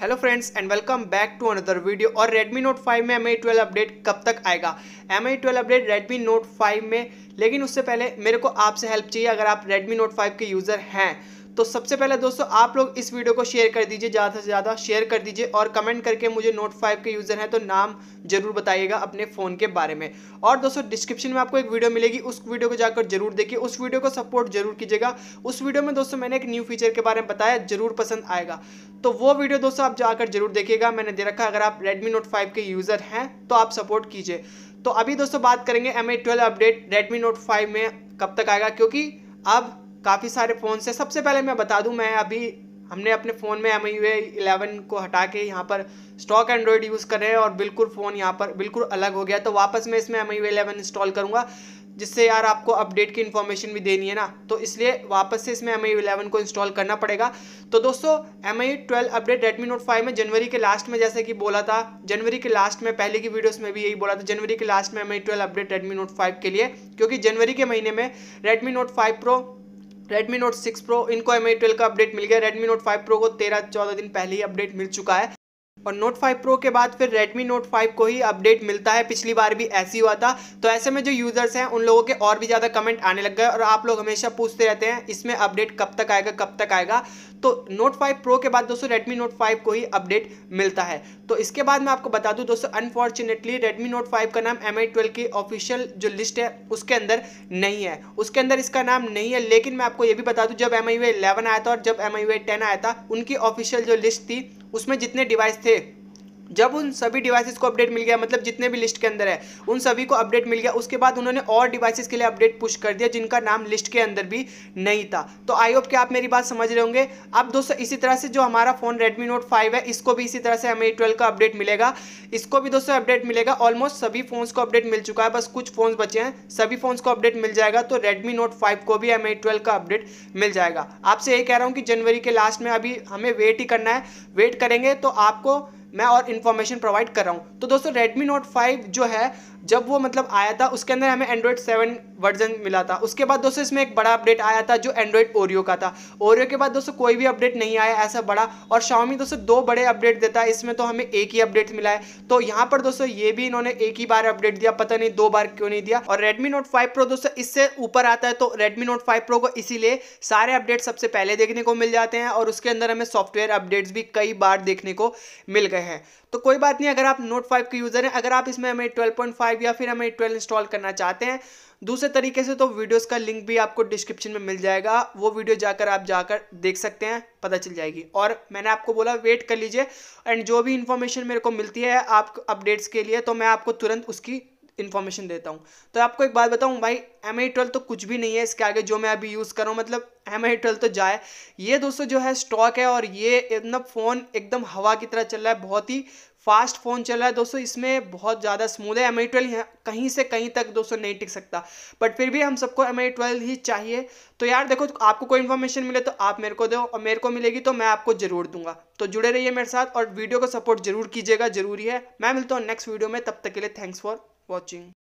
hello friends and welcome back to another video और Redmi Note 5 में M I twelve update कब तक आएगा M I twelve update Redmi Note 5 में लेकिन उससे पहले मेरे को आपसे हेल्प चाहिए अगर आप Redmi Note 5 के यूज़र हैं तो सबसे पहले दोस्तों आप लोग इस वीडियो को शेयर कर दीजिए ज़्यादा से ज़्यादा शेयर कर दीजिए और कमेंट करके मुझे नोट फाइव के यूज़र हैं तो नाम जरूर बताइएगा अपने फ़ोन के बारे में और दोस्तों डिस्क्रिप्शन में आपको एक वीडियो मिलेगी उस वीडियो को जाकर जरूर देखिए उस वीडियो को सपोर्ट जरूर कीजिएगा उस वीडियो में दोस्तों मैंने एक न्यू फीचर के बारे में बताया जरूर पसंद आएगा तो वो वीडियो दोस्तों आप जाकर जरूर देखिएगा मैंने दे रखा अगर आप रेडमी नोट फाइव के यूज़र हैं तो आप सपोर्ट कीजिए तो अभी दोस्तों बात करेंगे M A update Redmi Note five में कब तक आएगा क्योंकि अब काफ़ी सारे फ़ोन से सबसे पहले मैं बता दूं मैं अभी हमने अपने फ़ोन में एम यू एलेवन को हटा के यहाँ पर स्टॉक एंड्रॉयड यूज़ कर रहे हैं और बिल्कुल फ़ोन यहाँ पर बिल्कुल अलग हो गया तो वापस मैं इसमें एम यू एलेवन इंस्टॉल करूँगा जिससे यार आपको अपडेट की इन्फॉर्मेशन भी देनी है ना तो इसलिए वापस से इसमें एम आई इलेवन को इंस्टॉल करना पड़ेगा तो दोस्तों M I twelve update Redmi Note five में जनवरी के लास्ट में जैसे कि बोला था जनवरी के लास्ट में पहले की वीडियोस में भी यही बोला था जनवरी के लास्ट में M I twelve update Redmi Note five के लिए क्योंकि जनवरी के महीने में Redmi Note five pro Redmi Note 6 Pro इनको एम आई का अपडेट मिल गया Redmi Note 5 Pro को तेरह चौदह दिन पहले ही अपडेट मिल चुका है और नोट 5 प्रो के बाद फिर रेडमी नोट 5 को ही अपडेट मिलता है पिछली बार भी ऐसे ही हुआ था तो ऐसे में जो यूज़र्स हैं उन लोगों के और भी ज़्यादा कमेंट आने लग गए और आप लोग हमेशा पूछते रहते हैं इसमें अपडेट कब तक आएगा कब तक आएगा तो नोट 5 प्रो के बाद दोस्तों रेडमी नोट 5 को ही अपडेट मिलता है तो इसके बाद मैं आपको बता दूँ दोस्तों अनफॉर्चुनेटली रेडमी नोट फाइव का नाम एम आई की ऑफिशियल जो लिस्ट है उसके अंदर नहीं है उसके अंदर इसका नाम नहीं है लेकिन मैं आपको ये भी बता दूँ जब एम आई आया था और जब एम आई आया था उनकी ऑफिशियल जो लिस्ट थी उसमें जितने डिवाइस थे जब उन सभी डिवाइसेस को अपडेट मिल गया मतलब जितने भी लिस्ट के अंदर है उन सभी को अपडेट मिल गया उसके बाद उन्होंने और डिवाइसेस के लिए अपडेट पुश कर दिया जिनका नाम लिस्ट के अंदर भी नहीं था तो आई होप कि आप मेरी बात समझ रहे होंगे अब दोस्तों इसी तरह से जो हमारा फोन रेडमी नोट फाइव है इसको भी इसी तरह से हमें ट्वेल्व का अपडेट मिलेगा इसको भी दोस्तों अपडेट मिलेगा ऑलमोस्ट सभी फोन्स को अपडेट मिल चुका है बस कुछ फोन्स बचे हैं सभी फोन्स को अपडेट मिल जाएगा तो रेडमी नोट फाइव को भी हमें ट्वेल्व का अपडेट मिल जाएगा आपसे यही कह रहा हूँ कि जनवरी के लास्ट में अभी हमें वेट ही करना है वेट करेंगे तो आपको मैं और इन्फॉर्मेशन प्रोवाइड कर रहा हूँ तो दोस्तों रेडमी नोट फाइव जो है जब वो मतलब आया था उसके अंदर हमें एंड्रॉयड सेवन वर्जन मिला था उसके बाद दोस्तों इसमें एक बड़ा अपडेट आया था जो एंड्रॉयड ओरियो का था ओरियो के बाद दोस्तों कोई भी अपडेट नहीं आया ऐसा बड़ा और शाओमी दोस्तों दो बड़े अपडेट देता है इसमें तो हमें एक ही अपडेट मिला है तो यहाँ पर दोस्तों ये भी इन्होंने एक ही बार अपडेट दिया पता नहीं दो बार क्यों नहीं दिया और रेडमी नोट फाइव प्रो दोस्तों इससे ऊपर आता है तो रेडमी नोट फाइव प्रो को इसीलिए सारे अपडेट सबसे पहले देखने को मिल जाते हैं और उसके अंदर हमें सॉफ्टवेयर अपडेट्स भी कई बार देखने को मिल गए हैं तो कोई बात नहीं अगर आप नोट फाइव के यूज़र हैं अगर आप इसमें हमें ट्वेल्व पॉइंट फाइव फाइव या फिर हमें ट्वेल्व इंस्टॉल करना चाहते हैं दूसरे तरीके से तो वीडियोस का लिंक भी आपको डिस्क्रिप्शन में मिल जाएगा वो वीडियो जाकर आप जाकर देख सकते हैं पता चल जाएगी और मैंने आपको बोला वेट कर लीजिए एंड जो भी इन्फॉर्मेशन मेरे को मिलती है आप अपडेट्स के लिए तो मैं आपको तुरंत उसकी इन्फॉर्मेशन देता हूँ तो आपको एक बात बताऊँ भाई एम आई ट्वेल्व तो कुछ भी नहीं है इसके आगे जो मैं अभी यूज़ कर रहा हूँ मतलब एम आई ट्वेल्व तो जाए ये दोस्तों जो है स्टॉक है और ये इतना फ़ोन एकदम हवा की तरह चल रहा है बहुत ही फास्ट फ़ोन चल रहा है दोस्तों इसमें बहुत ज़्यादा स्मूद है एम आई ट्वेल्व कहीं से कहीं तक दोस्तों नहीं टिक सकता बट फिर भी हम सबको एम आई ट्वेल्व ही चाहिए तो यार देखो तो आपको कोई इन्फॉर्मेशन मिले तो आप मेरे को दो और मेरे को मिलेगी तो मैं आपको ज़रूर दूंगा तो जुड़े रहिए मेरे साथ और वीडियो को सपोर्ट जरूर कीजिएगा ज़रूरी है मैं मिलता हूँ नेक्स्ट वीडियो में तब तक के लिए थैंक्स फॉर watching